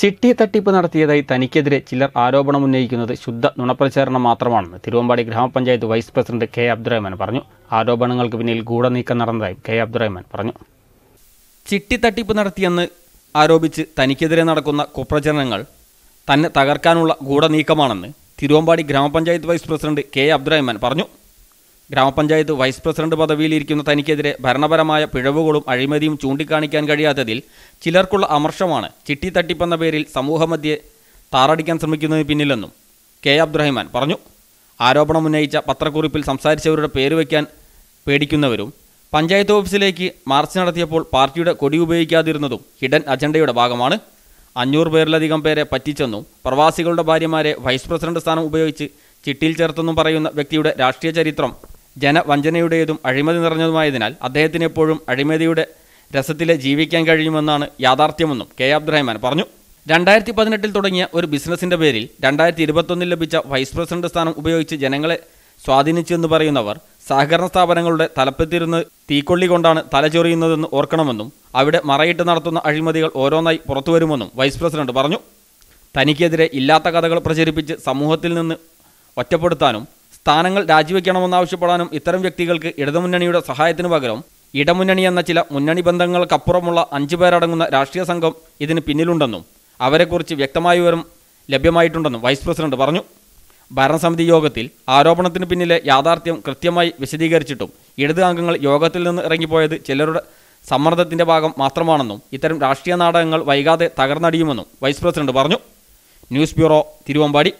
ചിട്ടി തട്ടിപ്പ് നടത്തിയതായി തനിക്കെതിരെ ചിലർ ആരോപണം ഉന്നയിക്കുന്നത് ശുദ്ധ നുണപ്രചാരണം മാത്രമാണെന്ന് തിരുവമ്പാടി ഗ്രാമപഞ്ചായത്ത് വൈസ് പ്രസിഡന്റ് കെ അബ്ദുറഹ്മാൻ പറഞ്ഞു ആരോപണങ്ങൾക്ക് പിന്നിൽ ഗൂഢനീക്കം നടന്നതായും കെ അബ്ദുറഹ്മാൻ പറഞ്ഞു ചിട്ടി തട്ടിപ്പ് നടത്തിയെന്ന് ആരോപിച്ച് തനിക്കെതിരെ നടക്കുന്ന കുപ്രചരണങ്ങൾ തന്നെ തകർക്കാനുള്ള ഗൂഢനീക്കമാണെന്ന് തിരുവമ്പാടി ഗ്രാമപഞ്ചായത്ത് വൈസ് പ്രസിഡന്റ് കെ അബ്ദുറഹ്മാൻ പറഞ്ഞു ഗ്രാമപഞ്ചായത്ത് വൈസ് പ്രസിഡന്റ് പദവിയിലിരിക്കുന്ന തനിക്കെതിരെ ഭരണപരമായ പിഴവുകളും അഴിമതിയും ചൂണ്ടിക്കാണിക്കാൻ കഴിയാത്തതിൽ ചിലർക്കുള്ള അമർഷമാണ് ചിട്ടി തട്ടിപ്പെന്ന പേരിൽ സമൂഹമധ്യെ താറടിക്കാൻ ശ്രമിക്കുന്നതിന് പിന്നിലെന്നും കെ അബ്ദുറഹിമാൻ പറഞ്ഞു ആരോപണം ഉന്നയിച്ച പത്രക്കുറിപ്പിൽ സംസാരിച്ചവരുടെ പേര് വയ്ക്കാൻ പേടിക്കുന്നവരും പഞ്ചായത്ത് ഓഫീസിലേക്ക് മാർച്ച് നടത്തിയപ്പോൾ പാർട്ടിയുടെ കൊടി ഉപയോഗിക്കാതിരുന്നതും ഹിഡൻ അജണ്ടയുടെ ഭാഗമാണ് അഞ്ഞൂറ് പേരിലധികം പേരെ പറ്റിച്ചെന്നും പ്രവാസികളുടെ ഭാര്യമാരെ വൈസ് പ്രസിഡന്റ് സ്ഥാനം ഉപയോഗിച്ച് ചിട്ടിയിൽ ചേർത്തെന്നും പറയുന്ന വ്യക്തിയുടെ രാഷ്ട്രീയ ചരിത്രം ജനവഞ്ചനയുടേതും അഴിമതി നിറഞ്ഞതുമായതിനാൽ അദ്ദേഹത്തിന് എപ്പോഴും അഴിമതിയുടെ രസത്തിൽ ജീവിക്കാൻ കഴിയുമെന്നാണ് യാഥാർത്ഥ്യമെന്നും കെ അബ്ദുറഹ്മാൻ പറഞ്ഞു രണ്ടായിരത്തി പതിനെട്ടിൽ തുടങ്ങിയ ഒരു ബിസിനസിൻ്റെ പേരിൽ രണ്ടായിരത്തി ഇരുപത്തൊന്നിൽ ലഭിച്ച വൈസ് പ്രസിഡന്റ് സ്ഥാനം ഉപയോഗിച്ച് ജനങ്ങളെ സ്വാധീനിച്ചെന്ന് പറയുന്നവർ സഹകരണ സ്ഥാപനങ്ങളുടെ തലപ്പത്തിരുന്ന് തീക്കൊള്ളി കൊണ്ടാണ് തലചൊറിയുന്നതെന്ന് ഓർക്കണമെന്നും അവിടെ മറയിട്ട് നടത്തുന്ന അഴിമതികൾ ഓരോന്നായി പുറത്തുവരുമെന്നും വൈസ് പ്രസിഡന്റ് പറഞ്ഞു തനിക്കെതിരെ ഇല്ലാത്ത കഥകൾ പ്രചരിപ്പിച്ച് സമൂഹത്തിൽ നിന്ന് ഒറ്റപ്പെടുത്താനും സ്ഥാനങ്ങൾ രാജിവെക്കണമെന്നാവശ്യപ്പെടാനും ഇത്തരം വ്യക്തികൾക്ക് ഇടതുമുന്നണിയുടെ സഹായത്തിനു പകരം ഇടമുന്നണി എന്ന ചില മുന്നണി ബന്ധങ്ങൾക്കപ്പുറമുള്ള അഞ്ചു പേരടങ്ങുന്ന രാഷ്ട്രീയ സംഘം ഇതിന് പിന്നിലുണ്ടെന്നും അവരെക്കുറിച്ച് വ്യക്തമായ വിവരം ലഭ്യമായിട്ടുണ്ടെന്നും വൈസ് പ്രസിഡന്റ് പറഞ്ഞു ഭരണസമിതി യോഗത്തിൽ ആരോപണത്തിന് പിന്നിലെ യാഥാർത്ഥ്യം കൃത്യമായി വിശദീകരിച്ചിട്ടും ഇടത് അംഗങ്ങൾ യോഗത്തിൽ നിന്ന് ഇറങ്ങിപ്പോയത് ചിലരുടെ സമ്മർദ്ദത്തിൻ്റെ ഭാഗം മാത്രമാണെന്നും ഇത്തരം രാഷ്ട്രീയ നാടകങ്ങൾ വൈകാതെ തകർന്നടിയുമെന്നും വൈസ് പ്രസിഡന്റ് പറഞ്ഞു ന്യൂസ് ബ്യൂറോ തിരുവമ്പാടി